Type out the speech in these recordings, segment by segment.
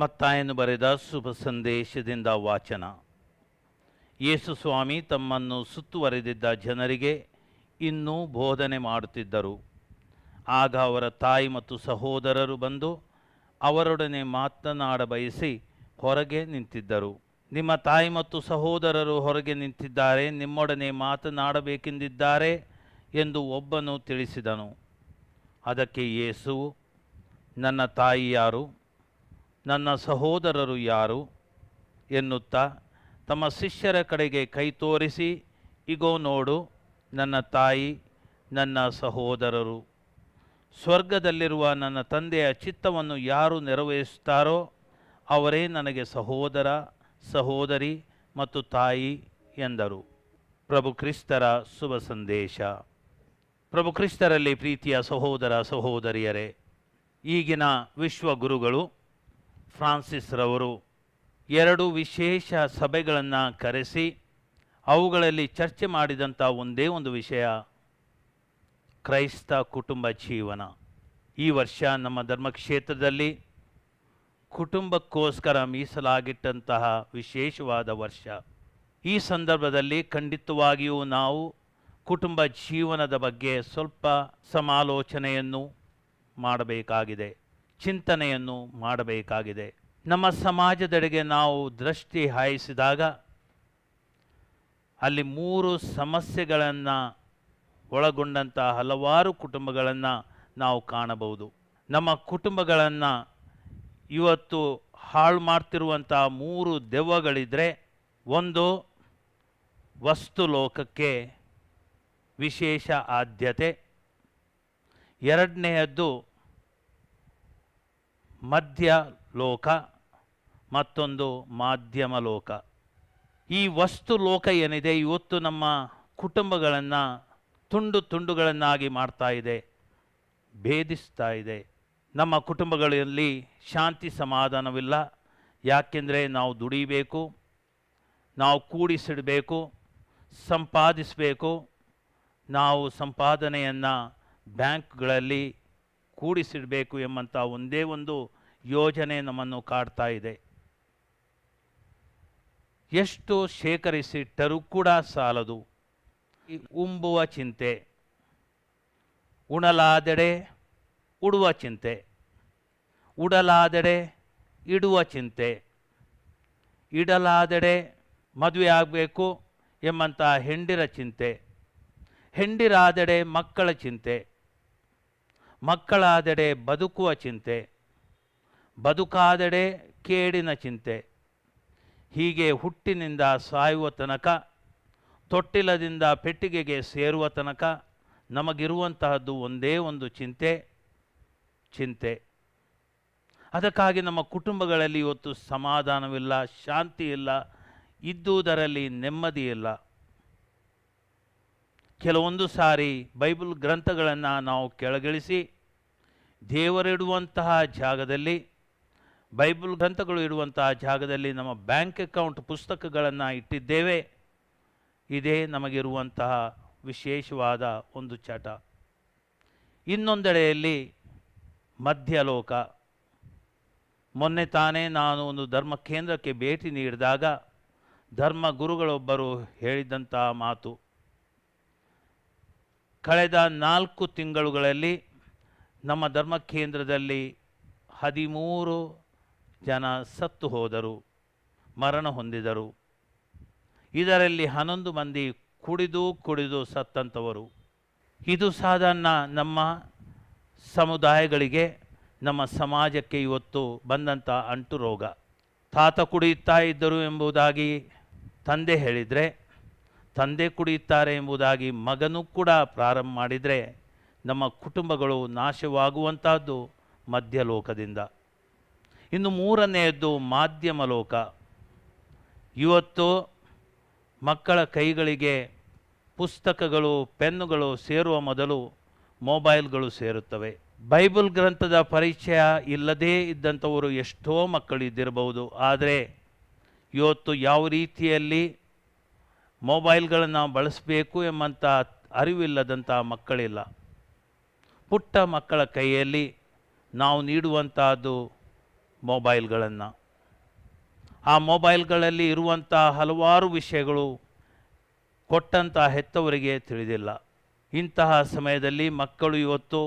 ಮತ್ತಾಯನು ಬರೆದ ಶುಭ ಸಂದೇಶದಿಂದ ವಾಚನ ಯೇಸು ಸ್ವಾಮಿ ತಮ್ಮನ್ನು ಸುತ್ತುವರೆದಿದ್ದ ಜನರಿಗೆ ಇನ್ನೂ ಬೋಧನೆ ಮಾಡುತ್ತಿದ್ದರು ಆಗ ಅವರ ತಾಯಿ ಮತ್ತು ಸಹೋದರರು ಬಂದು ಅವರೊಡನೆ ಮಾತನಾಡ ಬಯಸಿ ಹೊರಗೆ ನಿಂತಿದ್ದರು ನಿಮ್ಮ ತಾಯಿ ಮತ್ತು ಸಹೋದರರು ಹೊರಗೆ ನಿಂತಿದ್ದಾರೆ ನಿಮ್ಮೊಡನೆ ಮಾತನಾಡಬೇಕೆಂದಿದ್ದಾರೆ ಎಂದು ಒಬ್ಬನು ತಿಳಿಸಿದನು ಅದಕ್ಕೆ ಯೇಸು ನನ್ನ ತಾಯಿ ಯಾರು ನನ್ನ ಸಹೋದರರು ಯಾರು ಎನ್ನುತ್ತಾ ತಮ್ಮ ಶಿಷ್ಯರ ಕಡೆಗೆ ಕೈ ತೋರಿಸಿ ಇಗೋ ನೋಡು ನನ್ನ ತಾಯಿ ನನ್ನ ಸಹೋದರರು ಸ್ವರ್ಗದಲ್ಲಿರುವ ನನ್ನ ತಂದೆಯ ಚಿತ್ತವನ್ನು ಯಾರು ನೆರವೇರಿಸುತ್ತಾರೋ ಅವರೇ ನನಗೆ ಸಹೋದರ ಸಹೋದರಿ ಮತ್ತು ತಾಯಿ ಎಂದರು ಪ್ರಭು ಕ್ರಿಸ್ತರ ಶುಭ ಸಂದೇಶ ಪ್ರಭು ಕ್ರಿಸ್ತರಲ್ಲಿ ಪ್ರೀತಿಯ ಸಹೋದರ ಸಹೋದರಿಯರೇ ಈಗಿನ ವಿಶ್ವಗುರುಗಳು ಫ್ರಾನ್ಸಿಸ್ ರವರು ಎರಡು ವಿಶೇಷ ಸಭೆಗಳನ್ನು ಕರೆಸಿ ಅವುಗಳಲ್ಲಿ ಚರ್ಚೆ ಮಾಡಿದಂಥ ಒಂದೇ ಒಂದು ವಿಷಯ ಕ್ರೈಸ್ತ ಕುಟುಂಬ ಜೀವನ ಈ ವರ್ಷ ನಮ್ಮ ಧರ್ಮಕ್ಷೇತ್ರದಲ್ಲಿ ಕುಟುಂಬಕ್ಕೋಸ್ಕರ ಮೀಸಲಾಗಿಟ್ಟಂತಹ ವಿಶೇಷವಾದ ವರ್ಷ ಈ ಸಂದರ್ಭದಲ್ಲಿ ಖಂಡಿತವಾಗಿಯೂ ನಾವು ಕುಟುಂಬ ಜೀವನದ ಬಗ್ಗೆ ಸ್ವಲ್ಪ ಸಮಾಲೋಚನೆಯನ್ನು ಮಾಡಬೇಕಾಗಿದೆ ಚಿಂತನೆಯನ್ನು ಮಾಡಬೇಕಾಗಿದೆ ನಮ್ಮ ಸಮಾಜದೆಡೆಗೆ ನಾವು ದೃಷ್ಟಿ ಹಾಯಿಸಿದಾಗ ಅಲ್ಲಿ ಮೂರು ಸಮಸ್ಯೆಗಳನ್ನು ಒಳಗೊಂಡಂಥ ಹಲವಾರು ಕುಟುಂಬಗಳನ್ನು ನಾವು ಕಾಣಬಹುದು ನಮ್ಮ ಕುಟುಂಬಗಳನ್ನು ಇವತ್ತು ಹಾಳು ಮಾಡ್ತಿರುವಂಥ ಮೂರು ದೆವ್ವಗಳಿದ್ದರೆ ಒಂದು ವಸ್ತು ಲೋಕಕ್ಕೆ ವಿಶೇಷ ಆದ್ಯತೆ ಎರಡನೆಯದ್ದು ಮಧ್ಯ ಲೋಕ ಮತ್ತೊಂದು ಮಾಧ್ಯಮ ಲೋಕ ಈ ವಸ್ತು ಲೋಕ ಏನಿದೆ ಇವತ್ತು ನಮ್ಮ ಕುಟುಂಬಗಳನ್ನು ತುಂಡು ತುಂಡುಗಳನ್ನಾಗಿ ಮಾಡ್ತಾ ಇದೆ ಭೇದಿಸ್ತಾ ಇದೆ ನಮ್ಮ ಕುಟುಂಬಗಳಲ್ಲಿ ಶಾಂತಿ ಸಮಾಧಾನವಿಲ್ಲ ಯಾಕೆಂದರೆ ನಾವು ದುಡಿಬೇಕು ನಾವು ಕೂಡಿಸಿಡಬೇಕು ಸಂಪಾದಿಸಬೇಕು ನಾವು ಸಂಪಾದನೆಯನ್ನು ಬ್ಯಾಂಕ್ಗಳಲ್ಲಿ ಕೂಡಿಸಿಡಬೇಕು ಎಂಬಂಥ ಒಂದೇ ಒಂದು ಯೋಜನೆ ನಮ್ಮನ್ನು ಕಾಡ್ತಾ ಇದೆ ಎಷ್ಟು ಶೇಖರಿಸಿಟ್ಟರೂ ಕೂಡ ಸಾಲದು ಉಂಬುವ ಚಿಂತೆ ಉಣಲಾದೆಡೆ ಉಡುವ ಚಿಂತೆ ಉಡಲಾದೆಡೆ ಇಡುವ ಚಿಂತೆ ಇಡಲಾದೆಡೆ ಮದುವೆ ಆಗಬೇಕು ಎಂಬಂಥ ಹೆಂಡಿರ ಚಿಂತೆ ಹೆಂಡಿರಾದೆಡೆ ಮಕ್ಕಳ ಚಿಂತೆ ಮಕ್ಕಳಾದೆಡೆ ಬದುಕುವ ಚಿಂತೆ ಬದುಕಾದೆಡೆ ಕೇಡಿನ ಚಿಂತೆ ಹೀಗೆ ಹುಟ್ಟಿನಿಂದ ಸಾಯುವ ತನಕ ತೊಟ್ಟಿಲದಿಂದ ಪೆಟ್ಟಿಗೆಗೆ ಸೇರುವ ತನಕ ನಮಗಿರುವಂತಹದ್ದು ಒಂದೇ ಒಂದು ಚಿಂತೆ ಚಿಂತೆ ಅದಕ್ಕಾಗಿ ನಮ್ಮ ಕುಟುಂಬಗಳಲ್ಲಿ ಇವತ್ತು ಸಮಾಧಾನವಿಲ್ಲ ಶಾಂತಿ ಇಲ್ಲ ಇದ್ದುದರಲ್ಲಿ ನೆಮ್ಮದಿ ಇಲ್ಲ ಕೆಲವೊಂದು ಸಾರಿ ಬೈಬಲ್ ಗ್ರಂಥಗಳನ್ನು ನಾವು ಕೆಳಗಿಳಿಸಿ ದೇವರಿಡುವಂತಹ ಜಾಗದಲ್ಲಿ ಬೈಬಲ್ ಗ್ರಂಥಗಳು ಇರುವಂತಹ ಜಾಗದಲ್ಲಿ ನಮ್ಮ ಬ್ಯಾಂಕ್ ಅಕೌಂಟ್ ಪುಸ್ತಕಗಳನ್ನು ಇಟ್ಟಿದ್ದೇವೆ ಇದೇ ನಮಗಿರುವಂತಹ ವಿಶೇಷವಾದ ಒಂದು ಚಟ ಇನ್ನೊಂದೆಡೆಯಲ್ಲಿ ಮಧ್ಯಲೋಕ ಮೊನ್ನೆ ತಾನೇ ನಾನು ಒಂದು ಧರ್ಮ ಕೇಂದ್ರಕ್ಕೆ ಭೇಟಿ ನೀಡಿದಾಗ ಧರ್ಮ ಗುರುಗಳೊಬ್ಬರು ಹೇಳಿದಂಥ ಮಾತು ಕಳೆದ ನಾಲ್ಕು ತಿಂಗಳುಗಳಲ್ಲಿ ನಮ್ಮ ಧರ್ಮ ಕೇಂದ್ರದಲ್ಲಿ ಹದಿಮೂರು ಜನ ಸತ್ತು ಹೋದರು ಮರಣ ಹೊಂದಿದರು ಇದರಲ್ಲಿ ಹನ್ನೊಂದು ಮಂದಿ ಕುಡಿದು ಕುಡಿದು ಸತ್ತಂಥವರು ಇದು ಸಾಧಾರಣ ನಮ್ಮ ಸಮುದಾಯಗಳಿಗೆ ನಮ್ಮ ಸಮಾಜಕ್ಕೆ ಇವತ್ತು ಬಂದಂಥ ಅಂಟು ರೋಗ ತಾತ ಕುಡಿಯುತ್ತಾ ಇದ್ದರು ಎಂಬುದಾಗಿ ತಂದೆ ಹೇಳಿದರೆ ತಂದೆ ಕುಡಿಯುತ್ತಾರೆ ಎಂಬುದಾಗಿ ಮಗನೂ ಕೂಡ ಪ್ರಾರಂಭ ಮಾಡಿದರೆ ನಮ್ಮ ಕುಟುಂಬಗಳು ನಾಶವಾಗುವಂಥದ್ದು ಮಧ್ಯಲೋಕದಿಂದ ಇನ್ನು ಮೂರನೆಯದ್ದು ಮಾಧ್ಯಮ ಲೋಕ ಇವತ್ತು ಮಕ್ಕಳ ಕೈಗಳಿಗೆ ಪುಸ್ತಕಗಳು ಪೆನ್ನುಗಳು ಸೇರುವ ಮೊದಲು ಮೊಬೈಲ್ಗಳು ಸೇರುತ್ತವೆ ಬೈಬಲ್ ಗ್ರಂಥದ ಪರಿಚಯ ಇಲ್ಲದೇ ಇದ್ದಂಥವರು ಎಷ್ಟೋ ಮಕ್ಕಳಿದ್ದಿರಬಹುದು ಇದ್ದಿರಬಹುದು ಆದರೆ ಇವತ್ತು ಯಾವ ರೀತಿಯಲ್ಲಿ ಮೊಬೈಲ್ಗಳನ್ನು ಬಳಸಬೇಕು ಎಂಬಂಥ ಅರಿವಿಲ್ಲದಂಥ ಮಕ್ಕಳಿಲ್ಲ ಪುಟ್ಟ ಮಕ್ಕಳ ಕೈಯಲ್ಲಿ ನಾವು ನೀಡುವಂಥದ್ದು ಮೊಬೈಲ್ಗಳನ್ನು ಆ ಮೊಬೈಲ್ಗಳಲ್ಲಿ ಇರುವಂಥ ಹಲವಾರು ವಿಷಯಗಳು ಕೊಟ್ಟಂಥ ಹೆತ್ತವರಿಗೆ ತಿಳಿದಿಲ್ಲ ಇಂತಹ ಸಮಯದಲ್ಲಿ ಮಕ್ಕಳು ಇವತ್ತು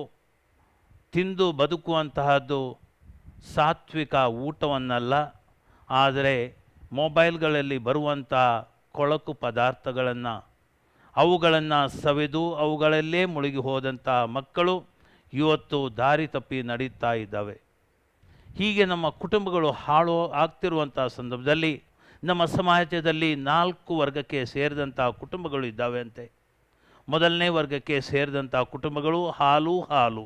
ತಿಂದು ಬದುಕುವಂತಹದ್ದು ಸಾತ್ವಿಕ ಊಟವನ್ನಲ್ಲ ಆದರೆ ಮೊಬೈಲ್ಗಳಲ್ಲಿ ಬರುವಂಥ ಕೊಳಕು ಪದಾರ್ಥಗಳನ್ನು ಅವುಗಳನ್ನು ಸವೆದು ಅವುಗಳಲ್ಲೇ ಮುಳುಗಿ ಹೋದಂಥ ಮಕ್ಕಳು ಇವತ್ತು ದಾರಿ ತಪ್ಪಿ ನಡೀತಾ ಇದ್ದಾವೆ ಹೀಗೆ ನಮ್ಮ ಕುಟುಂಬಗಳು ಹಾಳು ಆಗ್ತಿರುವಂಥ ಸಂದರ್ಭದಲ್ಲಿ ನಮ್ಮ ಸಮಾಜದಲ್ಲಿ ನಾಲ್ಕು ವರ್ಗಕ್ಕೆ ಸೇರಿದಂಥ ಕುಟುಂಬಗಳು ಇದ್ದಾವೆ ಅಂತೆ ಮೊದಲನೇ ವರ್ಗಕ್ಕೆ ಸೇರಿದಂಥ ಕುಟುಂಬಗಳು ಹಾಲು ಹಾಲು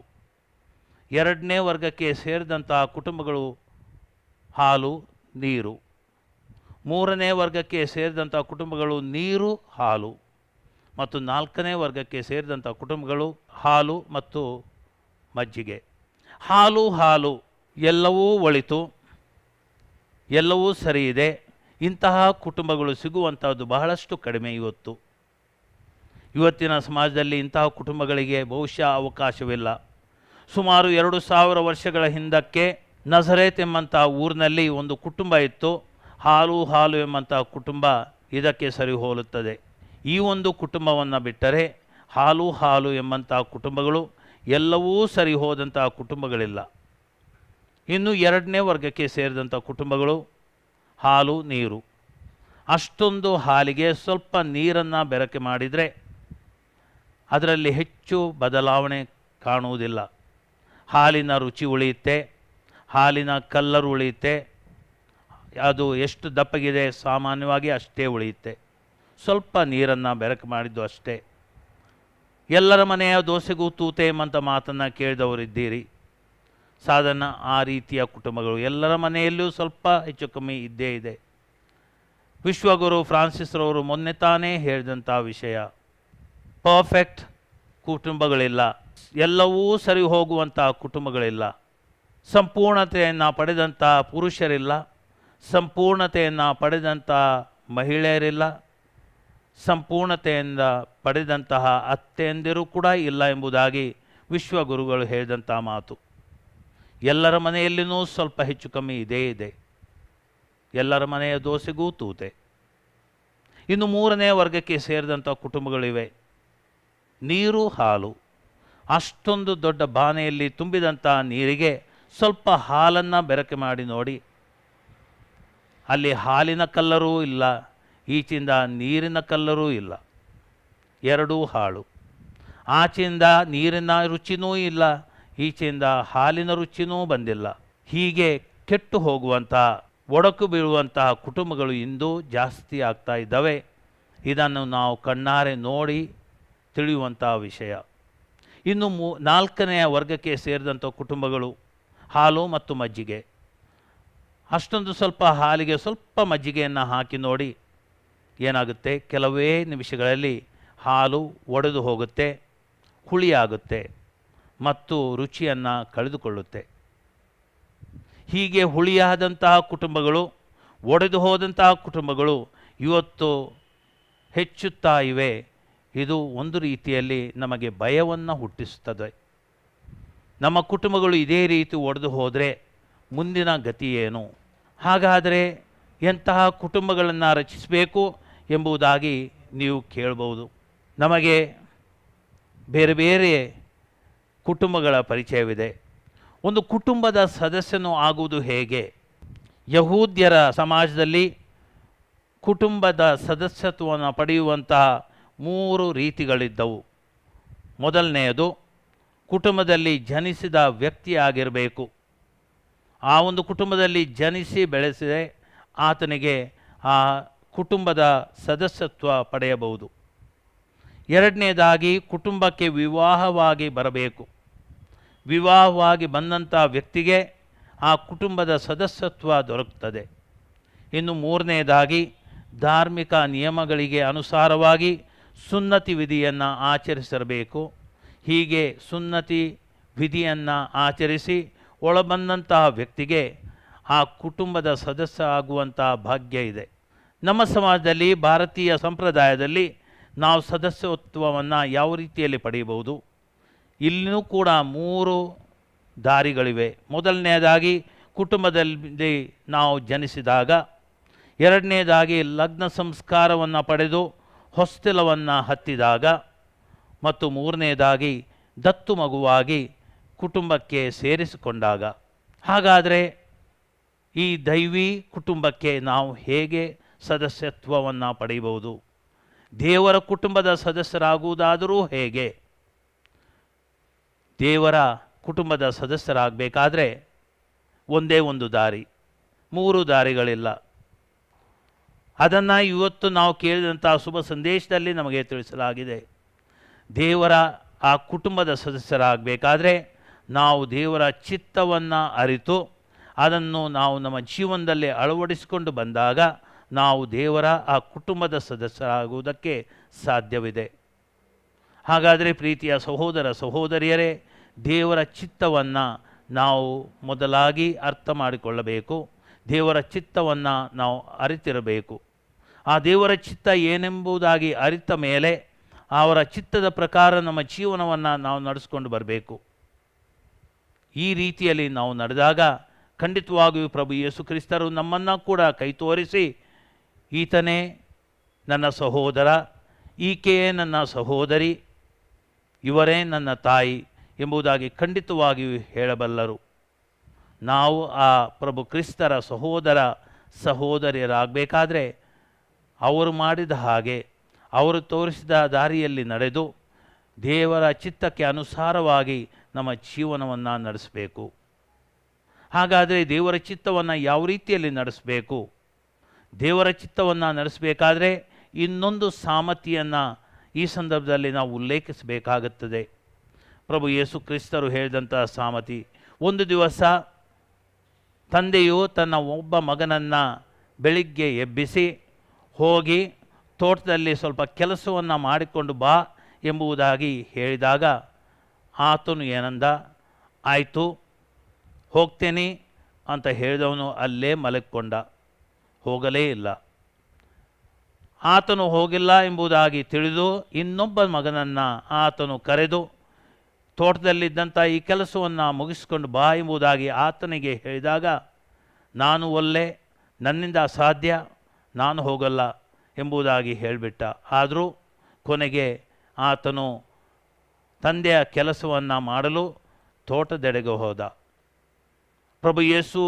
ಎರಡನೇ ವರ್ಗಕ್ಕೆ ಸೇರಿದಂಥ ಕುಟುಂಬಗಳು ಹಾಲು ನೀರು ಮೂರನೇ ವರ್ಗಕ್ಕೆ ಸೇರಿದಂಥ ಕುಟುಂಬಗಳು ನೀರು ಹಾಲು ಮತ್ತು ನಾಲ್ಕನೇ ವರ್ಗಕ್ಕೆ ಸೇರಿದಂಥ ಕುಟುಂಬಗಳು ಹಾಲು ಮತ್ತು ಮಜ್ಜಿಗೆ ಹಾಲು ಹಾಲು ಎಲ್ಲವೂ ಒಳಿತು ಎಲ್ಲವೂ ಸರಿ ಇದೆ ಇಂತಹ ಕುಟುಂಬಗಳು ಸಿಗುವಂಥದ್ದು ಬಹಳಷ್ಟು ಕಡಿಮೆ ಇವತ್ತು ಇವತ್ತಿನ ಸಮಾಜದಲ್ಲಿ ಇಂತಹ ಕುಟುಂಬಗಳಿಗೆ ಬಹುಶಃ ಅವಕಾಶವಿಲ್ಲ ಸುಮಾರು ಎರಡು ಸಾವಿರ ವರ್ಷಗಳ ಹಿಂದಕ್ಕೆ ನಜರೇತ್ ಎಂಬಂತಹ ಊರಿನಲ್ಲಿ ಒಂದು ಕುಟುಂಬ ಇತ್ತು ಹಾಲು ಹಾಲು ಎಂಬಂತಹ ಕುಟುಂಬ ಇದಕ್ಕೆ ಸರಿ ಹೋಲುತ್ತದೆ ಈ ಒಂದು ಕುಟುಂಬವನ್ನು ಬಿಟ್ಟರೆ ಹಾಲು ಹಾಲು ಎಂಬಂತಹ ಕುಟುಂಬಗಳು ಎಲ್ಲವೂ ಸರಿ ಹೋದಂತಹ ಕುಟುಂಬಗಳಿಲ್ಲ ಇನ್ನು ಎರಡನೇ ವರ್ಗಕ್ಕೆ ಸೇರಿದಂಥ ಕುಟುಂಬಗಳು ಹಾಲು ನೀರು ಅಷ್ಟೊಂದು ಹಾಲಿಗೆ ಸ್ವಲ್ಪ ನೀರನ್ನು ಬೆರಕೆ ಮಾಡಿದರೆ ಅದರಲ್ಲಿ ಹೆಚ್ಚು ಬದಲಾವಣೆ ಕಾಣುವುದಿಲ್ಲ ಹಾಲಿನ ರುಚಿ ಉಳಿಯುತ್ತೆ ಹಾಲಿನ ಕಲ್ಲರು ಉಳಿಯುತ್ತೆ ಅದು ಎಷ್ಟು ದಪ್ಪಗಿದೆ ಸಾಮಾನ್ಯವಾಗಿ ಅಷ್ಟೇ ಉಳಿಯುತ್ತೆ ಸ್ವಲ್ಪ ನೀರನ್ನು ಬೆರಕೆ ಮಾಡಿದ್ದು ಅಷ್ಟೇ ಎಲ್ಲರ ಮನೆಯ ದೋಸೆಗೂ ತೂತೇಮ್ ಅಂತ ಮಾತನ್ನು ಕೇಳಿದವರಿದ್ದೀರಿ ಸಾಧನ ಆ ರೀತಿಯ ಕುಟುಂಬಗಳು ಎಲ್ಲರ ಮನೆಯಲ್ಲೂ ಸ್ವಲ್ಪ ಹೆಚ್ಚು ಕಮ್ಮಿ ಇದ್ದೇ ಇದೆ ವಿಶ್ವಗುರು ಫ್ರಾನ್ಸಿಸ್ರವರು ಮೊನ್ನೆ ತಾನೇ ಹೇಳಿದಂಥ ವಿಷಯ ಪರ್ಫೆಕ್ಟ್ ಕುಟುಂಬಗಳಿಲ್ಲ ಎಲ್ಲವೂ ಸರಿ ಹೋಗುವಂಥ ಕುಟುಂಬಗಳಿಲ್ಲ ಸಂಪೂರ್ಣತೆಯನ್ನು ಪಡೆದಂಥ ಪುರುಷರಿಲ್ಲ ಸಂಪೂರ್ಣತೆಯನ್ನು ಪಡೆದಂಥ ಮಹಿಳೆಯರಿಲ್ಲ ಸಂಪೂರ್ಣತೆಯಿಂದ ಪಡೆದಂತಹ ಅತ್ತೆಯಂದಿರು ಕೂಡ ಇಲ್ಲ ಎಂಬುದಾಗಿ ವಿಶ್ವಗುರುಗಳು ಹೇಳಿದಂಥ ಮಾತು ಎಲ್ಲರ ಮನೆಯಲ್ಲಿನೂ ಸ್ವಲ್ಪ ಹೆಚ್ಚು ಕಮ್ಮಿ ಇದೇ ಇದೆ ಎಲ್ಲರ ಮನೆಯ ದೋಸೆಗೂ ತೂತೆ ಇನ್ನು ಮೂರನೇ ವರ್ಗಕ್ಕೆ ಸೇರಿದಂಥ ಕುಟುಂಬಗಳಿವೆ ನೀರು ಹಾಲು ಅಷ್ಟೊಂದು ದೊಡ್ಡ ಬಾನೆಯಲ್ಲಿ ತುಂಬಿದಂಥ ನೀರಿಗೆ ಸ್ವಲ್ಪ ಹಾಲನ್ನು ಬೆರಕೆ ಮಾಡಿ ನೋಡಿ ಅಲ್ಲಿ ಹಾಲಿನ ಕಲ್ಲರೂ ಇಲ್ಲ ಈಚಿಂದ ನೀರಿನ ಕಲ್ಲರೂ ಇಲ್ಲ ಎರಡೂ ಹಾಳು ಆಚೆಯಿಂದ ನೀರಿನ ರುಚಿನೂ ಇಲ್ಲ ಈಚೆಯಿಂದ ಹಾಲಿನ ರುಚಿನೂ ಬಂದಿಲ್ಲ ಹೀಗೆ ಕೆಟ್ಟು ಹೋಗುವಂತಹ ಒಡಕು ಬೀಳುವಂತಹ ಕುಟುಂಬಗಳು ಇಂದು ಜಾಸ್ತಿ ಆಗ್ತಾ ಇದ್ದಾವೆ ಇದನ್ನು ನಾವು ಕಣ್ಣಾರೆ ನೋಡಿ ತಿಳಿಯುವಂತಹ ವಿಷಯ ಇನ್ನು ಮೂ ನಾಲ್ಕನೆಯ ವರ್ಗಕ್ಕೆ ಸೇರಿದಂಥ ಕುಟುಂಬಗಳು ಹಾಲು ಮತ್ತು ಮಜ್ಜಿಗೆ ಅಷ್ಟೊಂದು ಸ್ವಲ್ಪ ಹಾಲಿಗೆ ಸ್ವಲ್ಪ ಮಜ್ಜಿಗೆಯನ್ನು ಹಾಕಿ ನೋಡಿ ಏನಾಗುತ್ತೆ ಕೆಲವೇ ನಿಮಿಷಗಳಲ್ಲಿ ಹಾಲು ಒಡೆದು ಹೋಗುತ್ತೆ ಹುಳಿಯಾಗುತ್ತೆ ಮತ್ತು ರುಚಿಯನ್ನು ಕಳೆದುಕೊಳ್ಳುತ್ತೆ ಹೀಗೆ ಹುಳಿಯಾದಂತಹ ಕುಟುಂಬಗಳು ಒಡೆದು ಹೋದಂತಹ ಕುಟುಂಬಗಳು ಇವತ್ತು ಹೆಚ್ಚುತ್ತಾ ಇವೆ ಇದು ಒಂದು ರೀತಿಯಲ್ಲಿ ನಮಗೆ ಭಯವನ್ನು ಹುಟ್ಟಿಸುತ್ತದೆ ನಮ್ಮ ಕುಟುಂಬಗಳು ಇದೇ ರೀತಿ ಒಡೆದು ಹೋದರೆ ಮುಂದಿನ ಗತಿ ಏನು ಹಾಗಾದರೆ ಎಂತಹ ಕುಟುಂಬಗಳನ್ನು ರಚಿಸಬೇಕು ಎಂಬುದಾಗಿ ನೀವು ಕೇಳಬಹುದು ನಮಗೆ ಬೇರೆ ಬೇರೆ ಕುಟುಂಬಗಳ ಪರಿಚಯವಿದೆ ಒಂದು ಕುಟುಂಬದ ಸದಸ್ಯನು ಆಗುವುದು ಹೇಗೆ ಯಹೂದ್ಯರ ಸಮಾಜದಲ್ಲಿ ಕುಟುಂಬದ ಸದಸ್ಯತ್ವವನ್ನು ಪಡೆಯುವಂತಹ ಮೂರು ರೀತಿಗಳಿದ್ದವು ಮೊದಲನೆಯದು ಕುಟುಂಬದಲ್ಲಿ ಜನಿಸಿದ ವ್ಯಕ್ತಿಯಾಗಿರಬೇಕು ಆ ಒಂದು ಕುಟುಂಬದಲ್ಲಿ ಜನಿಸಿ ಬೆಳೆಸಿದೆ ಆತನಿಗೆ ಆ ಕುಟುಂಬದ ಸದಸ್ಯತ್ವ ಪಡೆಯಬಹುದು ಎರಡನೇದಾಗಿ ಕುಟುಂಬಕ್ಕೆ ವಿವಾಹವಾಗಿ ಬರಬೇಕು ವಿವಾಹವಾಗಿ ಬಂದಂಥ ವ್ಯಕ್ತಿಗೆ ಆ ಕುಟುಂಬದ ಸದಸ್ಯತ್ವ ದೊರಕುತ್ತದೆ ಇನ್ನು ಮೂರನೆಯದಾಗಿ ಧಾರ್ಮಿಕ ನಿಯಮಗಳಿಗೆ ಅನುಸಾರವಾಗಿ ಸುನ್ನತಿ ವಿಧಿಯನ್ನು ಆಚರಿಸಿರಬೇಕು ಹೀಗೆ ಸುನ್ನತಿ ವಿಧಿಯನ್ನು ಆಚರಿಸಿ ಒಳಬಂದಂತಹ ವ್ಯಕ್ತಿಗೆ ಆ ಕುಟುಂಬದ ಸದಸ್ಯ ಆಗುವಂತಹ ಭಾಗ್ಯ ಇದೆ ನಮ್ಮ ಸಮಾಜದಲ್ಲಿ ಭಾರತೀಯ ಸಂಪ್ರದಾಯದಲ್ಲಿ ನಾವು ಸದಸ್ಯತ್ವವನ್ನು ಯಾವ ರೀತಿಯಲ್ಲಿ ಪಡೆಯಬಹುದು ಇಲ್ಲಿಯೂ ಕೂಡ ಮೂರು ದಾರಿಗಳಿವೆ ಮೊದಲನೆಯದಾಗಿ ಕುಟುಂಬದಲ್ಲಿ ನಾವು ಜನಿಸಿದಾಗ ಎರಡನೇದಾಗಿ ಲಗ್ನ ಸಂಸ್ಕಾರವನ್ನು ಪಡೆದು ಹೊಸ್ತಿಲವನ್ನು ಹತ್ತಿದಾಗ ಮತ್ತು ಮೂರನೇದಾಗಿ ದತ್ತು ಮಗುವಾಗಿ ಕುಟುಂಬಕ್ಕೆ ಸೇರಿಸಿಕೊಂಡಾಗ ಹಾಗಾದರೆ ಈ ದೈವಿ ಕುಟುಂಬಕ್ಕೆ ನಾವು ಹೇಗೆ ಸದಸ್ಯತ್ವವನ್ನು ಪಡೆಯಬಹುದು ದೇವರ ಕುಟುಂಬದ ಸದಸ್ಯರಾಗುವುದಾದರೂ ಹೇಗೆ ದೇವರ ಕುಟುಂಬದ ಸದಸ್ಯರಾಗಬೇಕಾದ್ರೆ ಒಂದೇ ಒಂದು ದಾರಿ ಮೂರು ದಾರಿಗಳಿಲ್ಲ ಅದನ್ನು ಇವತ್ತು ನಾವು ಕೇಳಿದಂಥ ಶುಭ ಸಂದೇಶದಲ್ಲಿ ನಮಗೆ ತಿಳಿಸಲಾಗಿದೆ ದೇವರ ಆ ಕುಟುಂಬದ ಸದಸ್ಯರಾಗಬೇಕಾದ್ರೆ ನಾವು ದೇವರ ಚಿತ್ತವನ್ನು ಅರಿತು ಅದನ್ನು ನಾವು ನಮ್ಮ ಜೀವನದಲ್ಲಿ ಅಳವಡಿಸಿಕೊಂಡು ಬಂದಾಗ ನಾವು ದೇವರ ಆ ಕುಟುಂಬದ ಸದಸ್ಯರಾಗುವುದಕ್ಕೆ ಸಾಧ್ಯವಿದೆ ಹಾಗಾದರೆ ಪ್ರೀತಿಯ ಸಹೋದರ ಸಹೋದರಿಯರೇ ದೇವರ ಚಿತ್ತವನ್ನು ನಾವು ಮೊದಲಾಗಿ ಅರ್ಥ ಮಾಡಿಕೊಳ್ಳಬೇಕು ದೇವರ ಚಿತ್ತವನ್ನು ನಾವು ಅರಿತಿರಬೇಕು ಆ ದೇವರ ಚಿತ್ತ ಏನೆಂಬುದಾಗಿ ಅರಿತ ಮೇಲೆ ಅವರ ಚಿತ್ತದ ಪ್ರಕಾರ ನಮ್ಮ ಜೀವನವನ್ನು ನಾವು ನಡೆಸ್ಕೊಂಡು ಬರಬೇಕು ಈ ರೀತಿಯಲ್ಲಿ ನಾವು ನಡೆದಾಗ ಖಂಡಿತವಾಗಿಯೂ ಪ್ರಭು ಯೇಸು ಕ್ರಿಸ್ತರು ನಮ್ಮನ್ನು ಕೂಡ ಕೈ ತೋರಿಸಿ ಈತನೇ ನನ್ನ ಸಹೋದರ ಈಕೆಯೇ ನನ್ನ ಸಹೋದರಿ ಇವರೇ ನನ್ನ ತಾಯಿ ಎಂಬುದಾಗಿ ಖಂಡಿತವಾಗಿಯೂ ಹೇಳಬಲ್ಲರು ನಾವು ಆ ಪ್ರಭು ಕ್ರಿಸ್ತರ ಸಹೋದರ ಸಹೋದರಿಯರಾಗಬೇಕಾದ್ರೆ ಅವರು ಮಾಡಿದ ಹಾಗೆ ಅವರು ತೋರಿಸಿದ ದಾರಿಯಲ್ಲಿ ನಡೆದು ದೇವರ ಚಿತ್ತಕ್ಕೆ ಅನುಸಾರವಾಗಿ ನಮ್ಮ ಜೀವನವನ್ನು ನಡೆಸಬೇಕು ಹಾಗಾದರೆ ದೇವರ ಚಿತ್ತವನ್ನು ಯಾವ ರೀತಿಯಲ್ಲಿ ನಡೆಸಬೇಕು ದೇವರ ಚಿತ್ತವನ್ನು ನಡೆಸಬೇಕಾದರೆ ಇನ್ನೊಂದು ಸಾಮತಿಯನ್ನು ಈ ಸಂದರ್ಭದಲ್ಲಿ ನಾವು ಉಲ್ಲೇಖಿಸಬೇಕಾಗುತ್ತದೆ ಪ್ರಭು ಯೇಸು ಕ್ರಿಸ್ತರು ಹೇಳಿದಂತಹ ಸಾಮತಿ ಒಂದು ದಿವಸ ತಂದೆಯು ತನ್ನ ಒಬ್ಬ ಮಗನನ್ನು ಬೆಳಿಗ್ಗೆ ಎಬ್ಬಿಸಿ ಹೋಗಿ ತೋಟದಲ್ಲಿ ಸ್ವಲ್ಪ ಕೆಲಸವನ್ನು ಮಾಡಿಕೊಂಡು ಬಾ ಎಂಬುದಾಗಿ ಹೇಳಿದಾಗ ಆತನು ಏನಂದ ಆಯಿತು ಹೋಗ್ತೇನೆ ಅಂತ ಹೇಳಿದವನು ಅಲ್ಲೇ ಮಲಗಿಕೊಂಡ ಹೋಗಲೇ ಇಲ್ಲ ಆತನು ಹೋಗಿಲ್ಲ ಎಂಬುದಾಗಿ ತಿಳಿದು ಇನ್ನೊಬ್ಬ ಮಗನನ್ನು ಆತನು ಕರೆದು ತೋಟದಲ್ಲಿದ್ದಂಥ ಈ ಕೆಲಸವನ್ನು ಮುಗಿಸ್ಕೊಂಡು ಬಾ ಎಂಬುದಾಗಿ ಆತನಿಗೆ ಹೇಳಿದಾಗ ನಾನು ಒಲ್ಲೆ ನನ್ನಿಂದ ಅಸಾಧ್ಯ ನಾನು ಹೋಗಲ್ಲ ಎಂಬುದಾಗಿ ಹೇಳಿಬಿಟ್ಟ ಆದರೂ ಕೊನೆಗೆ ಆತನು ತಂದೆಯ ಕೆಲಸವನ್ನು ಮಾಡಲು ತೋಟದೆಡೆಗೆ ಹೋದ ಪ್ರಭು ಯೇಸು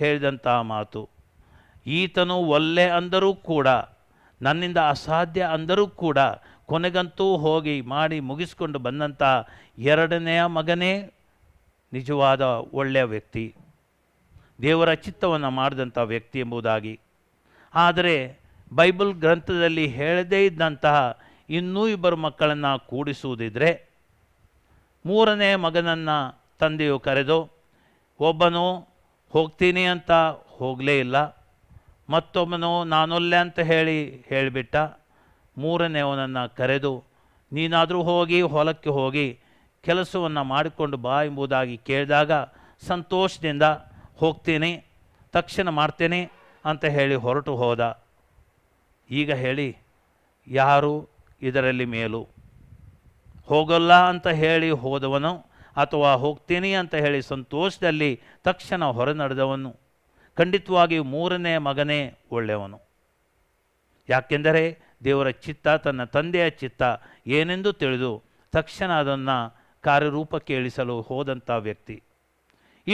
ಹೇಳಿದಂತಹ ಮಾತು ಈತನು ಒಲ್ಲೆ ಅಂದರೂ ಕೂಡ ನನ್ನಿಂದ ಅಸಾಧ್ಯ ಅಂದರೂ ಕೂಡ ಕೊನೆಗಂತೂ ಹೋಗಿ ಮಾಡಿ ಮುಗಿಸ್ಕೊಂಡು ಬಂದಂಥ ಎರಡನೆಯ ಮಗನೇ ನಿಜವಾದ ಒಳ್ಳೆಯ ವ್ಯಕ್ತಿ ದೇವರ ಚಿತ್ತವನ್ನು ಮಾಡಿದಂಥ ವ್ಯಕ್ತಿ ಎಂಬುದಾಗಿ ಆದರೆ ಬೈಬಲ್ ಗ್ರಂಥದಲ್ಲಿ ಹೇಳದೇ ಇದ್ದಂತಹ ಇನ್ನೂ ಇಬ್ಬರು ಮಕ್ಕಳನ್ನು ಕೂಡಿಸುವುದಿದ್ರೆ ಮೂರನೇ ಮಗನನ್ನು ತಂದೆಯು ಕರೆದು ಒಬ್ಬನು ಹೋಗ್ತೀನಿ ಅಂತ ಹೋಗಲೇ ಇಲ್ಲ ಮತ್ತೊಬ್ಬನು ನಾನೊಲ್ಲೆ ಅಂತ ಹೇಳಿ ಹೇಳಿಬಿಟ್ಟ ಅವನನ್ನು ಕರೆದು ನೀನಾದರೂ ಹೋಗಿ ಹೊಲಕ್ಕೆ ಹೋಗಿ ಕೆಲಸವನ್ನು ಮಾಡಿಕೊಂಡು ಬಾ ಎಂಬುದಾಗಿ ಕೇಳಿದಾಗ ಸಂತೋಷದಿಂದ ಹೋಗ್ತೀನಿ ತಕ್ಷಣ ಮಾಡ್ತೇನೆ ಅಂತ ಹೇಳಿ ಹೊರಟು ಹೋದ ಈಗ ಹೇಳಿ ಯಾರು ಇದರಲ್ಲಿ ಮೇಲು ಹೋಗಲ್ಲ ಅಂತ ಹೇಳಿ ಹೋದವನು ಅಥವಾ ಹೋಗ್ತೀನಿ ಅಂತ ಹೇಳಿ ಸಂತೋಷದಲ್ಲಿ ತಕ್ಷಣ ಹೊರ ನಡೆದವನು ಖಂಡಿತವಾಗಿ ಮೂರನೇ ಮಗನೇ ಒಳ್ಳೆಯವನು ಯಾಕೆಂದರೆ ದೇವರ ಚಿತ್ತ ತನ್ನ ತಂದೆಯ ಚಿತ್ತ ಏನೆಂದು ತಿಳಿದು ತಕ್ಷಣ ಅದನ್ನು ಕಾರ್ಯರೂಪಕ್ಕೆ ಇಳಿಸಲು ಹೋದಂಥ ವ್ಯಕ್ತಿ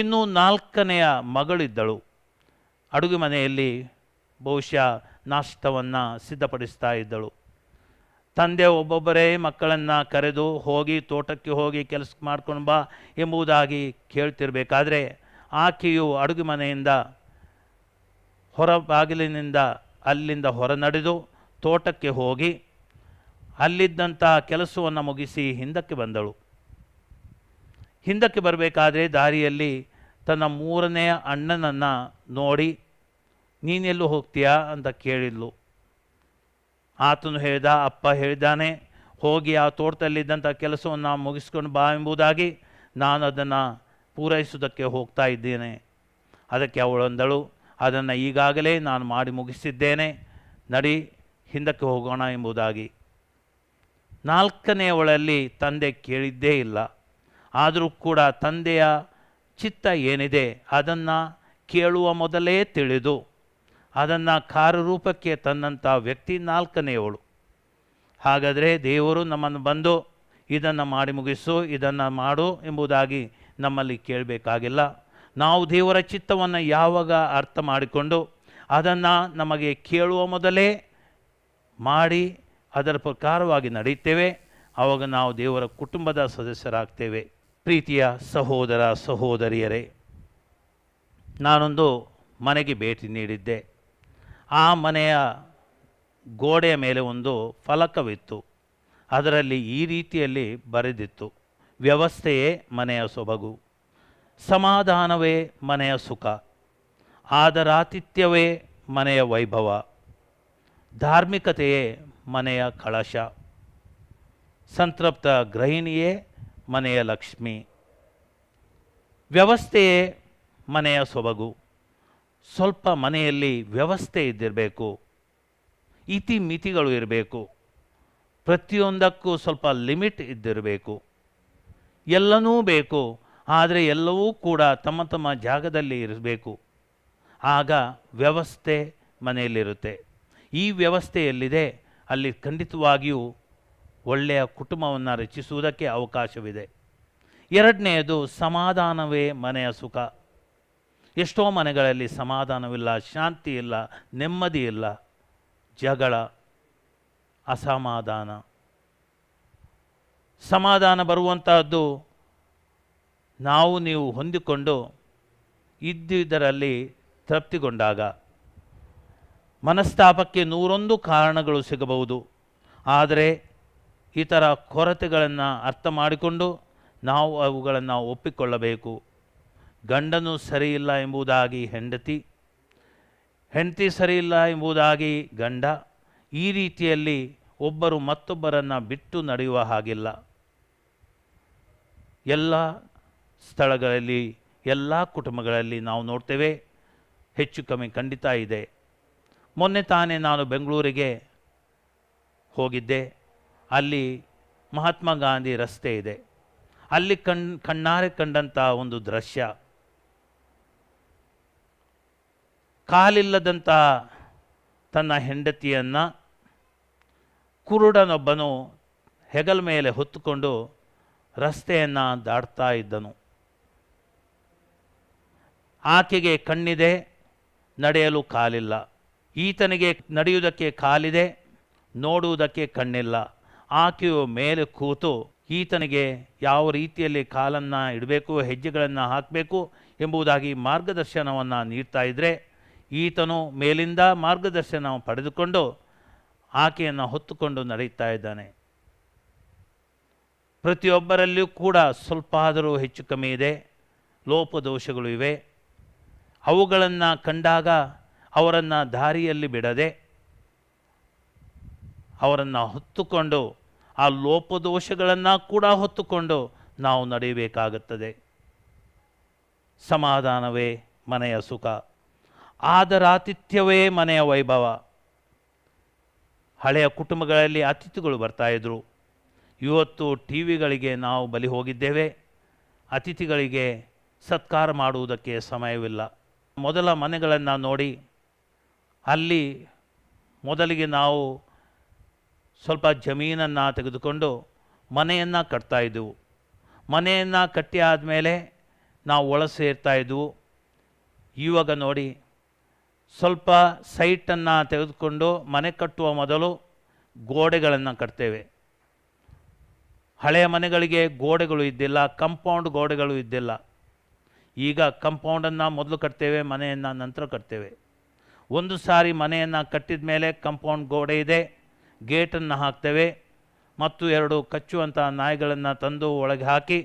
ಇನ್ನು ನಾಲ್ಕನೆಯ ಮಗಳಿದ್ದಳು ಅಡುಗೆ ಮನೆಯಲ್ಲಿ ಬಹುಶಃ ನಾಷ್ಟವನ್ನು ಸಿದ್ಧಪಡಿಸ್ತಾ ಇದ್ದಳು ತಂದೆ ಒಬ್ಬೊಬ್ಬರೇ ಮಕ್ಕಳನ್ನು ಕರೆದು ಹೋಗಿ ತೋಟಕ್ಕೆ ಹೋಗಿ ಕೆಲಸ ಮಾಡ್ಕೊಂಡು ಬಾ ಎಂಬುದಾಗಿ ಕೇಳ್ತಿರಬೇಕಾದ್ರೆ ಆಕೆಯು ಅಡುಗೆ ಮನೆಯಿಂದ ಹೊರ ಬಾಗಿಲಿನಿಂದ ಅಲ್ಲಿಂದ ಹೊರ ನಡೆದು ತೋಟಕ್ಕೆ ಹೋಗಿ ಅಲ್ಲಿದ್ದಂಥ ಕೆಲಸವನ್ನು ಮುಗಿಸಿ ಹಿಂದಕ್ಕೆ ಬಂದಳು ಹಿಂದಕ್ಕೆ ಬರಬೇಕಾದ್ರೆ ದಾರಿಯಲ್ಲಿ ತನ್ನ ಮೂರನೆಯ ಅಣ್ಣನನ್ನು ನೋಡಿ ನೀನೆಲ್ಲೂ ಹೋಗ್ತೀಯಾ ಅಂತ ಕೇಳಿದ್ಲು ಆತನು ಹೇಳಿದ ಅಪ್ಪ ಹೇಳಿದ್ದಾನೆ ಹೋಗಿ ಆ ತೋಟದಲ್ಲಿದ್ದಂಥ ಕೆಲಸವನ್ನು ಮುಗಿಸ್ಕೊಂಡು ಬಾ ಎಂಬುದಾಗಿ ನಾನು ಅದನ್ನು ಪೂರೈಸುವುದಕ್ಕೆ ಹೋಗ್ತಾ ಇದ್ದೇನೆ ಅದಕ್ಕೆ ಅವಳೊಂದಳು ಅದನ್ನು ಈಗಾಗಲೇ ನಾನು ಮಾಡಿ ಮುಗಿಸಿದ್ದೇನೆ ನಡಿ ಹಿಂದಕ್ಕೆ ಹೋಗೋಣ ಎಂಬುದಾಗಿ ನಾಲ್ಕನೆಯವಳಲ್ಲಿ ತಂದೆ ಕೇಳಿದ್ದೇ ಇಲ್ಲ ಆದರೂ ಕೂಡ ತಂದೆಯ ಚಿತ್ತ ಏನಿದೆ ಅದನ್ನು ಕೇಳುವ ಮೊದಲೇ ತಿಳಿದು ಅದನ್ನು ಕಾರ್ಯರೂಪಕ್ಕೆ ತಂದಂಥ ವ್ಯಕ್ತಿ ನಾಲ್ಕನೆಯವಳು ಹಾಗಾದರೆ ದೇವರು ನಮ್ಮನ್ನು ಬಂದು ಇದನ್ನು ಮಾಡಿ ಮುಗಿಸು ಇದನ್ನು ಮಾಡು ಎಂಬುದಾಗಿ ನಮ್ಮಲ್ಲಿ ಕೇಳಬೇಕಾಗಿಲ್ಲ ನಾವು ದೇವರ ಚಿತ್ತವನ್ನು ಯಾವಾಗ ಅರ್ಥ ಮಾಡಿಕೊಂಡು ಅದನ್ನು ನಮಗೆ ಕೇಳುವ ಮೊದಲೇ ಮಾಡಿ ಅದರ ಪ್ರಕಾರವಾಗಿ ನಡೆಯುತ್ತೇವೆ ಆವಾಗ ನಾವು ದೇವರ ಕುಟುಂಬದ ಸದಸ್ಯರಾಗ್ತೇವೆ ಪ್ರೀತಿಯ ಸಹೋದರ ಸಹೋದರಿಯರೇ ನಾನೊಂದು ಮನೆಗೆ ಭೇಟಿ ನೀಡಿದ್ದೆ ಆ ಮನೆಯ ಗೋಡೆಯ ಮೇಲೆ ಒಂದು ಫಲಕವಿತ್ತು ಅದರಲ್ಲಿ ಈ ರೀತಿಯಲ್ಲಿ ಬರೆದಿತ್ತು ವ್ಯವಸ್ಥೆಯೇ ಮನೆಯ ಸೊಬಗು ಸಮಾಧಾನವೇ ಮನೆಯ ಸುಖ ಆದರಾತಿಥ್ಯವೇ ಮನೆಯ ವೈಭವ ಧಾರ್ಮಿಕತೆಯೇ ಮನೆಯ ಕಳಶ ಸಂತೃಪ್ತ ಗೃಹಿಣಿಯೇ ಮನೆಯ ಲಕ್ಷ್ಮಿ ವ್ಯವಸ್ಥೆಯೇ ಮನೆಯ ಸೊಬಗು ಸ್ವಲ್ಪ ಮನೆಯಲ್ಲಿ ವ್ಯವಸ್ಥೆ ಇದ್ದಿರಬೇಕು ಇತಿ ಮಿತಿಗಳು ಇರಬೇಕು ಪ್ರತಿಯೊಂದಕ್ಕೂ ಸ್ವಲ್ಪ ಲಿಮಿಟ್ ಇದ್ದಿರಬೇಕು ಎಲ್ಲನೂ ಬೇಕು ಆದರೆ ಎಲ್ಲವೂ ಕೂಡ ತಮ್ಮ ತಮ್ಮ ಜಾಗದಲ್ಲಿ ಇರಬೇಕು ಆಗ ವ್ಯವಸ್ಥೆ ಮನೆಯಲ್ಲಿರುತ್ತೆ ಈ ವ್ಯವಸ್ಥೆಯಲ್ಲಿದೆ ಅಲ್ಲಿ ಖಂಡಿತವಾಗಿಯೂ ಒಳ್ಳೆಯ ಕುಟುಂಬವನ್ನು ರಚಿಸುವುದಕ್ಕೆ ಅವಕಾಶವಿದೆ ಎರಡನೆಯದು ಸಮಾಧಾನವೇ ಮನೆಯ ಸುಖ ಎಷ್ಟೋ ಮನೆಗಳಲ್ಲಿ ಸಮಾಧಾನವಿಲ್ಲ ಶಾಂತಿ ಇಲ್ಲ ನೆಮ್ಮದಿ ಇಲ್ಲ ಜಗಳ ಅಸಮಾಧಾನ ಸಮಾಧಾನ ಬರುವಂತಹದ್ದು ನಾವು ನೀವು ಹೊಂದಿಕೊಂಡು ಇದ್ದುದರಲ್ಲಿ ತೃಪ್ತಿಗೊಂಡಾಗ ಮನಸ್ತಾಪಕ್ಕೆ ನೂರೊಂದು ಕಾರಣಗಳು ಸಿಗಬಹುದು ಆದರೆ ಇತರ ಕೊರತೆಗಳನ್ನು ಅರ್ಥ ಮಾಡಿಕೊಂಡು ನಾವು ಅವುಗಳನ್ನು ಒಪ್ಪಿಕೊಳ್ಳಬೇಕು ಗಂಡನು ಸರಿಯಿಲ್ಲ ಎಂಬುದಾಗಿ ಹೆಂಡತಿ ಹೆಂಡತಿ ಸರಿಯಿಲ್ಲ ಎಂಬುದಾಗಿ ಗಂಡ ಈ ರೀತಿಯಲ್ಲಿ ಒಬ್ಬರು ಮತ್ತೊಬ್ಬರನ್ನು ಬಿಟ್ಟು ನಡೆಯುವ ಹಾಗಿಲ್ಲ ಎಲ್ಲ ಸ್ಥಳಗಳಲ್ಲಿ ಎಲ್ಲ ಕುಟುಂಬಗಳಲ್ಲಿ ನಾವು ನೋಡ್ತೇವೆ ಹೆಚ್ಚು ಕಮ್ಮಿ ಖಂಡಿತ ಇದೆ ಮೊನ್ನೆ ತಾನೇ ನಾನು ಬೆಂಗಳೂರಿಗೆ ಹೋಗಿದ್ದೆ ಅಲ್ಲಿ ಮಹಾತ್ಮ ಗಾಂಧಿ ರಸ್ತೆ ಇದೆ ಅಲ್ಲಿ ಕಣ್ ಕಣ್ಣಾರೆ ಕಂಡಂಥ ಒಂದು ದೃಶ್ಯ ಕಾಲಿಲ್ಲದಂಥ ತನ್ನ ಹೆಂಡತಿಯನ್ನು ಕುರುಡನೊಬ್ಬನು ಹೆಗಲ ಮೇಲೆ ಹೊತ್ತುಕೊಂಡು ರಸ್ತೆಯನ್ನು ದಾಡ್ತಾ ಇದ್ದನು ಆಕೆಗೆ ಕಣ್ಣಿದೆ ನಡೆಯಲು ಕಾಲಿಲ್ಲ ಈತನಿಗೆ ನಡೆಯುವುದಕ್ಕೆ ಕಾಲಿದೆ ನೋಡುವುದಕ್ಕೆ ಕಣ್ಣಿಲ್ಲ ಆಕೆಯು ಮೇಲೆ ಕೂತು ಈತನಿಗೆ ಯಾವ ರೀತಿಯಲ್ಲಿ ಕಾಲನ್ನು ಇಡಬೇಕು ಹೆಜ್ಜೆಗಳನ್ನು ಹಾಕಬೇಕು ಎಂಬುದಾಗಿ ಮಾರ್ಗದರ್ಶನವನ್ನು ನೀಡ್ತಾ ಇದ್ದರೆ ಈತನು ಮೇಲಿಂದ ಮಾರ್ಗದರ್ಶನ ಪಡೆದುಕೊಂಡು ಆಕೆಯನ್ನು ಹೊತ್ತುಕೊಂಡು ನಡೆಯುತ್ತಾ ಇದ್ದಾನೆ ಪ್ರತಿಯೊಬ್ಬರಲ್ಲಿಯೂ ಕೂಡ ಸ್ವಲ್ಪ ಆದರೂ ಹೆಚ್ಚು ಕಮ್ಮಿ ಇದೆ ಲೋಪದೋಷಗಳು ಇವೆ ಅವುಗಳನ್ನು ಕಂಡಾಗ ಅವರನ್ನು ದಾರಿಯಲ್ಲಿ ಬಿಡದೆ ಅವರನ್ನು ಹೊತ್ತುಕೊಂಡು ಆ ಲೋಪದೋಷಗಳನ್ನು ಕೂಡ ಹೊತ್ತುಕೊಂಡು ನಾವು ನಡೆಯಬೇಕಾಗುತ್ತದೆ ಸಮಾಧಾನವೇ ಮನೆಯ ಸುಖ ಆದರಾತಿಥ್ಯವೇ ಮನೆಯ ವೈಭವ ಹಳೆಯ ಕುಟುಂಬಗಳಲ್ಲಿ ಅತಿಥಿಗಳು ಬರ್ತಾಯಿದ್ರು ಇವತ್ತು ಟಿ ವಿಗಳಿಗೆ ನಾವು ಬಲಿ ಹೋಗಿದ್ದೇವೆ ಅತಿಥಿಗಳಿಗೆ ಸತ್ಕಾರ ಮಾಡುವುದಕ್ಕೆ ಸಮಯವಿಲ್ಲ ಮೊದಲ ಮನೆಗಳನ್ನು ನೋಡಿ ಅಲ್ಲಿ ಮೊದಲಿಗೆ ನಾವು ಸ್ವಲ್ಪ ಜಮೀನನ್ನು ತೆಗೆದುಕೊಂಡು ಮನೆಯನ್ನು ಕಟ್ತಾ ಮನೆಯನ್ನು ಕಟ್ಟಿ ಆದಮೇಲೆ ನಾವು ಒಳ ಸೇರ್ತಾ ಇವಾಗ ನೋಡಿ ಸ್ವಲ್ಪ ಸೈಟನ್ನು ತೆಗೆದುಕೊಂಡು ಮನೆ ಕಟ್ಟುವ ಮೊದಲು ಗೋಡೆಗಳನ್ನು ಕಟ್ತೇವೆ ಹಳೆಯ ಮನೆಗಳಿಗೆ ಗೋಡೆಗಳು ಇದ್ದಿಲ್ಲ ಕಂಪೌಂಡ್ ಗೋಡೆಗಳು ಇದ್ದಿಲ್ಲ ಈಗ ಕಂಪೌಂಡನ್ನು ಮೊದಲು ಕಟ್ತೇವೆ ಮನೆಯನ್ನು ನಂತರ ಕಟ್ತೇವೆ ಒಂದು ಸಾರಿ ಮನೆಯನ್ನು ಕಟ್ಟಿದ ಮೇಲೆ ಕಂಪೌಂಡ್ ಗೋಡೆ ಇದೆ ಗೇಟನ್ನು ಹಾಕ್ತೇವೆ ಮತ್ತು ಎರಡು ಕಚ್ಚುವಂಥ ನಾಯಿಗಳನ್ನು ತಂದು ಒಳಗೆ ಹಾಕಿ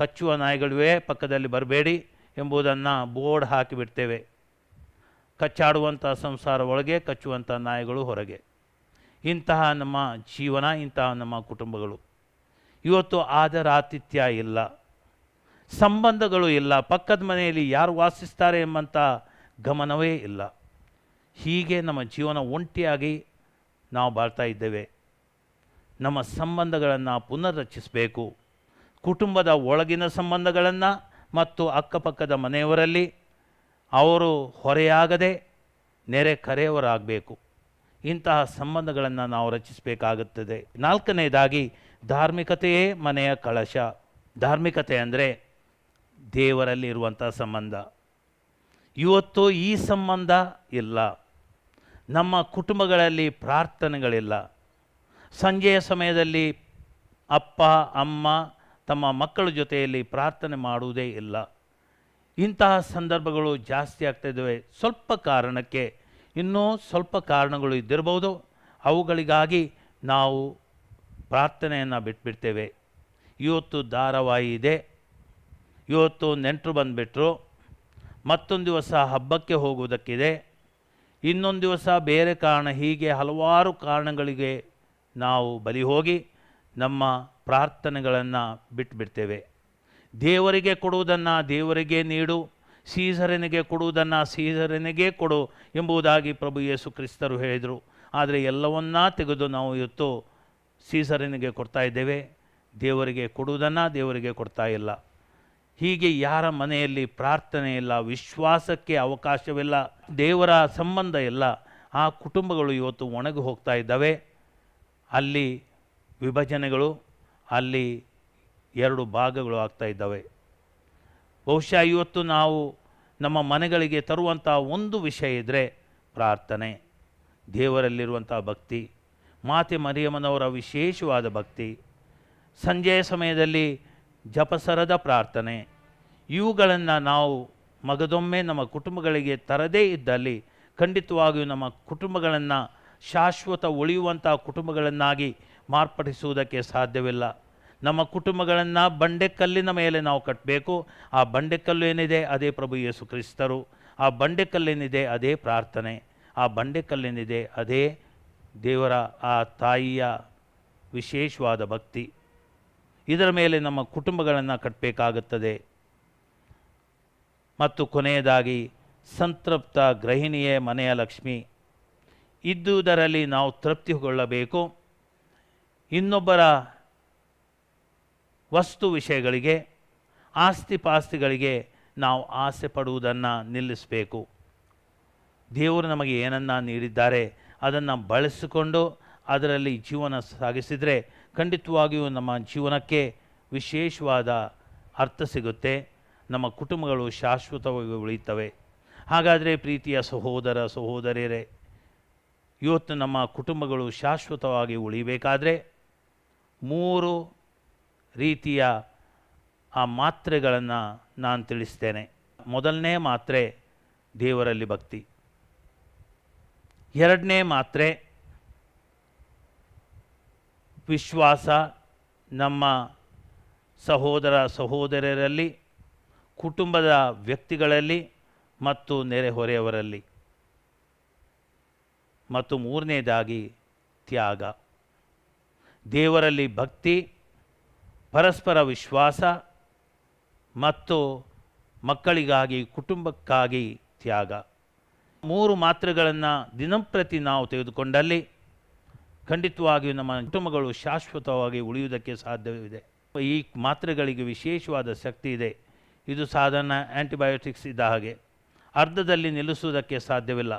ಕಚ್ಚುವ ನಾಯಿಗಳಿವೆ ಪಕ್ಕದಲ್ಲಿ ಬರಬೇಡಿ ಎಂಬುದನ್ನು ಬೋರ್ಡ್ ಹಾಕಿಬಿಡ್ತೇವೆ ಕಚ್ಚಾಡುವಂಥ ಸಂಸಾರ ಒಳಗೆ ಕಚ್ಚುವಂಥ ನಾಯಿಗಳು ಹೊರಗೆ ಇಂತಹ ನಮ್ಮ ಜೀವನ ಇಂತಹ ನಮ್ಮ ಕುಟುಂಬಗಳು ಇವತ್ತು ಆದರಾತಿಥ್ಯ ಇಲ್ಲ ಸಂಬಂಧಗಳು ಇಲ್ಲ ಪಕ್ಕದ ಮನೆಯಲ್ಲಿ ಯಾರು ವಾಸಿಸ್ತಾರೆ ಎಂಬಂಥ ಗಮನವೇ ಇಲ್ಲ ಹೀಗೆ ನಮ್ಮ ಜೀವನ ಒಂಟಿಯಾಗಿ ನಾವು ಬಾಳ್ತಾ ಇದ್ದೇವೆ ನಮ್ಮ ಸಂಬಂಧಗಳನ್ನು ಪುನರ್ರಚಿಸಬೇಕು ಕುಟುಂಬದ ಒಳಗಿನ ಸಂಬಂಧಗಳನ್ನು ಮತ್ತು ಅಕ್ಕಪಕ್ಕದ ಮನೆಯವರಲ್ಲಿ ಅವರು ಹೊರೆಯಾಗದೆ ನೆರೆ ಕರೆಯವರಾಗಬೇಕು ಇಂತಹ ಸಂಬಂಧಗಳನ್ನು ನಾವು ರಚಿಸಬೇಕಾಗುತ್ತದೆ ನಾಲ್ಕನೇದಾಗಿ ಧಾರ್ಮಿಕತೆಯೇ ಮನೆಯ ಕಳಶ ಧಾರ್ಮಿಕತೆ ಅಂದರೆ ದೇವರಲ್ಲಿ ಇರುವಂಥ ಸಂಬಂಧ ಇವತ್ತು ಈ ಸಂಬಂಧ ಇಲ್ಲ ನಮ್ಮ ಕುಟುಂಬಗಳಲ್ಲಿ ಪ್ರಾರ್ಥನೆಗಳಿಲ್ಲ ಸಂಜೆಯ ಸಮಯದಲ್ಲಿ ಅಪ್ಪ ಅಮ್ಮ ತಮ್ಮ ಮಕ್ಕಳ ಜೊತೆಯಲ್ಲಿ ಪ್ರಾರ್ಥನೆ ಮಾಡುವುದೇ ಇಲ್ಲ ಇಂತಹ ಸಂದರ್ಭಗಳು ಜಾಸ್ತಿ ಆಗ್ತಾಯಿದ್ದಾವೆ ಸ್ವಲ್ಪ ಕಾರಣಕ್ಕೆ ಇನ್ನೂ ಸ್ವಲ್ಪ ಕಾರಣಗಳು ಇದ್ದಿರಬಹುದು ಅವುಗಳಿಗಾಗಿ ನಾವು ಪ್ರಾರ್ಥನೆಯನ್ನು ಬಿಟ್ಬಿಡ್ತೇವೆ ಇವತ್ತು ಧಾರಾವಾಹಿ ಇದೆ ಇವತ್ತು ನೆಂಟರು ಬಂದುಬಿಟ್ರು ಮತ್ತೊಂದು ದಿವಸ ಹಬ್ಬಕ್ಕೆ ಹೋಗುವುದಕ್ಕಿದೆ ಇನ್ನೊಂದು ದಿವಸ ಬೇರೆ ಕಾರಣ ಹೀಗೆ ಹಲವಾರು ಕಾರಣಗಳಿಗೆ ನಾವು ಬಲಿ ಹೋಗಿ ನಮ್ಮ ಪ್ರಾರ್ಥನೆಗಳನ್ನು ಬಿಟ್ಟುಬಿಡ್ತೇವೆ ದೇವರಿಗೆ ಕೊಡುವುದನ್ನು ದೇವರಿಗೆ ನೀಡು ಸೀಸರನಿಗೆ ಕೊಡುವುದನ್ನು ಸೀಸರನಿಗೆ ಕೊಡು ಎಂಬುದಾಗಿ ಪ್ರಭು ಯೇಸು ಕ್ರಿಸ್ತರು ಹೇಳಿದರು ಆದರೆ ಎಲ್ಲವನ್ನ ತೆಗೆದು ನಾವು ಇವತ್ತು ಸೀಸರನಿಗೆ ಕೊಡ್ತಾ ಇದ್ದೇವೆ ದೇವರಿಗೆ ಕೊಡುವುದನ್ನು ದೇವರಿಗೆ ಕೊಡ್ತಾ ಇಲ್ಲ ಹೀಗೆ ಯಾರ ಮನೆಯಲ್ಲಿ ಪ್ರಾರ್ಥನೆ ಇಲ್ಲ ವಿಶ್ವಾಸಕ್ಕೆ ಅವಕಾಶವಿಲ್ಲ ದೇವರ ಸಂಬಂಧ ಇಲ್ಲ ಆ ಕುಟುಂಬಗಳು ಇವತ್ತು ಒಣಗಿ ಹೋಗ್ತಾ ಇದ್ದಾವೆ ಅಲ್ಲಿ ವಿಭಜನೆಗಳು ಅಲ್ಲಿ ಎರಡು ಭಾಗಗಳು ಆಗ್ತಾ ಇದ್ದಾವೆ ಬಹುಶಃ ಇವತ್ತು ನಾವು ನಮ್ಮ ಮನೆಗಳಿಗೆ ತರುವಂಥ ಒಂದು ವಿಷಯ ಇದ್ದರೆ ಪ್ರಾರ್ಥನೆ ದೇವರಲ್ಲಿರುವಂಥ ಭಕ್ತಿ ಮಾತೆ ಮರಿಯಮ್ಮನವರ ವಿಶೇಷವಾದ ಭಕ್ತಿ ಸಂಜೆಯ ಸಮಯದಲ್ಲಿ ಜಪಸರದ ಪ್ರಾರ್ಥನೆ ಇವುಗಳನ್ನು ನಾವು ಮಗದೊಮ್ಮೆ ನಮ್ಮ ಕುಟುಂಬಗಳಿಗೆ ತರದೇ ಇದ್ದಲ್ಲಿ ಖಂಡಿತವಾಗಿಯೂ ನಮ್ಮ ಕುಟುಂಬಗಳನ್ನು ಶಾಶ್ವತ ಉಳಿಯುವಂಥ ಕುಟುಂಬಗಳನ್ನಾಗಿ ಮಾರ್ಪಡಿಸುವುದಕ್ಕೆ ಸಾಧ್ಯವಿಲ್ಲ ನಮ್ಮ ಕುಟುಂಬಗಳನ್ನು ಬಂಡೆಕಲ್ಲಿನ ಮೇಲೆ ನಾವು ಕಟ್ಟಬೇಕು ಆ ಬಂಡೆಕಲ್ಲು ಏನಿದೆ ಅದೇ ಪ್ರಭು ಯೇಸು ಕ್ರಿಸ್ತರು ಆ ಬಂಡೆಕಲ್ಲೇನಿದೆ ಅದೇ ಪ್ರಾರ್ಥನೆ ಆ ಬಂಡೆಕಲ್ಲೇನಿದೆ ಅದೇ ದೇವರ ಆ ತಾಯಿಯ ವಿಶೇಷವಾದ ಭಕ್ತಿ ಇದರ ಮೇಲೆ ನಮ್ಮ ಕುಟುಂಬಗಳನ್ನು ಕಟ್ಟಬೇಕಾಗುತ್ತದೆ ಮತ್ತು ಕೊನೆಯದಾಗಿ ಸಂತೃಪ್ತ ಗೃಹಿಣಿಯೇ ಮನೆಯ ಲಕ್ಷ್ಮಿ ಇದ್ದುದರಲ್ಲಿ ನಾವು ತೃಪ್ತಿಗೊಳ್ಳಬೇಕು ಇನ್ನೊಬ್ಬರ ವಸ್ತು ವಿಷಯಗಳಿಗೆ ಆಸ್ತಿ ಪಾಸ್ತಿಗಳಿಗೆ ನಾವು ಆಸೆ ಪಡುವುದನ್ನು ನಿಲ್ಲಿಸಬೇಕು ದೇವರು ನಮಗೆ ಏನನ್ನು ನೀಡಿದ್ದಾರೆ ಅದನ್ನು ಬಳಸಿಕೊಂಡು ಅದರಲ್ಲಿ ಜೀವನ ಸಾಗಿಸಿದರೆ ಖಂಡಿತವಾಗಿಯೂ ನಮ್ಮ ಜೀವನಕ್ಕೆ ವಿಶೇಷವಾದ ಅರ್ಥ ಸಿಗುತ್ತೆ ನಮ್ಮ ಕುಟುಂಬಗಳು ಶಾಶ್ವತವಾಗಿ ಉಳಿಯುತ್ತವೆ ಹಾಗಾದರೆ ಪ್ರೀತಿಯ ಸಹೋದರ ಸಹೋದರಿಯರೇ ಇವತ್ತು ನಮ್ಮ ಕುಟುಂಬಗಳು ಶಾಶ್ವತವಾಗಿ ಉಳಿಬೇಕಾದರೆ ಮೂರು ರೀತಿಯ ಆ ಮಾತ್ರೆಗಳನ್ನು ನಾನು ತಿಳಿಸ್ತೇನೆ ಮೊದಲನೇ ಮಾತ್ರೆ ದೇವರಲ್ಲಿ ಭಕ್ತಿ ಎರಡನೇ ಮಾತ್ರೆ ವಿಶ್ವಾಸ ನಮ್ಮ ಸಹೋದರ ಸಹೋದರರಲ್ಲಿ ಕುಟುಂಬದ ವ್ಯಕ್ತಿಗಳಲ್ಲಿ ಮತ್ತು ನೆರೆಹೊರೆಯವರಲ್ಲಿ ಮತ್ತು ಮೂರನೇದಾಗಿ ತ್ಯಾಗ ದೇವರಲ್ಲಿ ಭಕ್ತಿ ಪರಸ್ಪರ ವಿಶ್ವಾಸ ಮತ್ತು ಮಕ್ಕಳಿಗಾಗಿ ಕುಟುಂಬಕ್ಕಾಗಿ ತ್ಯಾಗ ಮೂರು ಮಾತ್ರೆಗಳನ್ನು ದಿನಂಪ್ರತಿ ನಾವು ತೆಗೆದುಕೊಂಡಲ್ಲಿ ಖಂಡಿತವಾಗಿಯೂ ನಮ್ಮ ಕುಟುಂಬಗಳು ಶಾಶ್ವತವಾಗಿ ಉಳಿಯುವುದಕ್ಕೆ ಸಾಧ್ಯವಿದೆ ಈ ಮಾತ್ರೆಗಳಿಗೆ ವಿಶೇಷವಾದ ಶಕ್ತಿ ಇದೆ ಇದು ಸಾಧಾರಣ ಆ್ಯಂಟಿಬಯೋಟಿಕ್ಸ್ ಇದ್ದ ಹಾಗೆ ಅರ್ಧದಲ್ಲಿ ನಿಲ್ಲಿಸುವುದಕ್ಕೆ ಸಾಧ್ಯವಿಲ್ಲ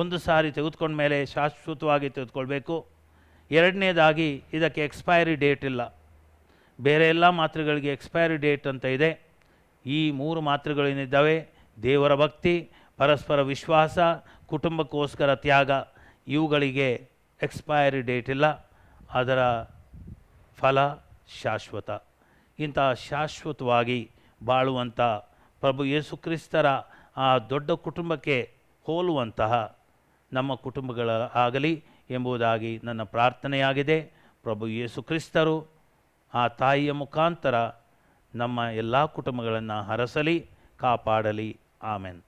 ಒಂದು ಸಾರಿ ತೆಗೆದುಕೊಂಡ ಮೇಲೆ ಶಾಶ್ವತವಾಗಿ ತೆಗೆದುಕೊಳ್ಬೇಕು ಎರಡನೇದಾಗಿ ಇದಕ್ಕೆ ಎಕ್ಸ್ಪೈರಿ ಡೇಟ್ ಇಲ್ಲ ಬೇರೆ ಎಲ್ಲ ಮಾತ್ರೆಗಳಿಗೆ ಎಕ್ಸ್ಪೈರಿ ಡೇಟ್ ಅಂತ ಇದೆ ಈ ಮೂರು ಮಾತ್ರೆಗಳೇನಿದ್ದಾವೆ ದೇವರ ಭಕ್ತಿ ಪರಸ್ಪರ ವಿಶ್ವಾಸ ಕುಟುಂಬಕ್ಕೋಸ್ಕರ ತ್ಯಾಗ ಇವುಗಳಿಗೆ ಎಕ್ಸ್ಪೈರಿ ಡೇಟ್ ಇಲ್ಲ ಅದರ ಫಲ ಶಾಶ್ವತ ಇಂತಹ ಶಾಶ್ವತವಾಗಿ ಬಾಳುವಂಥ ಪ್ರಭು ಯೇಸು ಕ್ರಿಸ್ತರ ಆ ದೊಡ್ಡ ಕುಟುಂಬಕ್ಕೆ ಹೋಲುವಂತಹ ನಮ್ಮ ಕುಟುಂಬಗಳ ಆಗಲಿ ಎಂಬುದಾಗಿ ನನ್ನ ಪ್ರಾರ್ಥನೆಯಾಗಿದೆ ಪ್ರಭು ಯೇಸುಕ್ರಿಸ್ತರು ಆ ತಾಯಿಯ ಮುಖಾಂತರ ನಮ್ಮ ಎಲ್ಲ ಕುಟುಂಬಗಳನ್ನು ಹರಸಲಿ ಕಾಪಾಡಲಿ ಆಮೇನ್